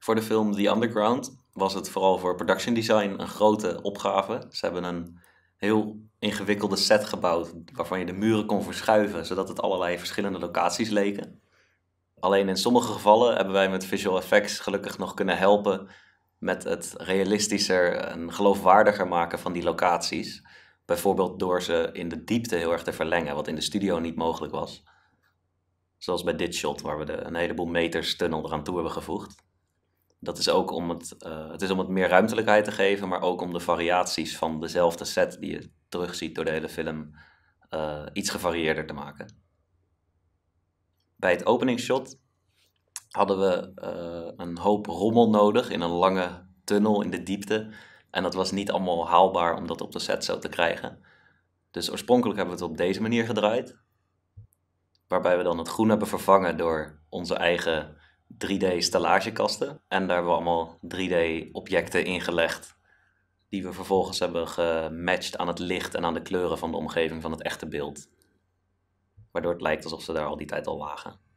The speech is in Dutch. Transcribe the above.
voor de film The Underground was het vooral voor production design een grote opgave. Ze hebben een heel ingewikkelde set gebouwd waarvan je de muren kon verschuiven, zodat het allerlei verschillende locaties leken. Alleen in sommige gevallen hebben wij met visual effects gelukkig nog kunnen helpen met het realistischer en geloofwaardiger maken van die locaties. Bijvoorbeeld door ze in de diepte heel erg te verlengen, wat in de studio niet mogelijk was. Zoals bij dit shot, waar we de, een heleboel meters tunnel eraan toe hebben gevoegd dat is ook om het, eh, het is om het meer ruimtelijkheid te geven, maar ook om de variaties van dezelfde set die je terugziet door de hele film eh, iets gevarieerder te maken. Bij het openingsshot hadden we eh, een hoop rommel nodig in een lange tunnel in de diepte. En dat was niet allemaal haalbaar om dat op de set zo te krijgen. Dus oorspronkelijk hebben we het op deze manier gedraaid. Waarbij we dan het groen hebben vervangen door onze eigen 3D stalagekasten En daar hebben we allemaal 3D objecten ingelegd. Die we vervolgens hebben gematcht aan het licht en aan de kleuren van de omgeving van het echte beeld. Waardoor het lijkt alsof ze daar al die tijd al lagen.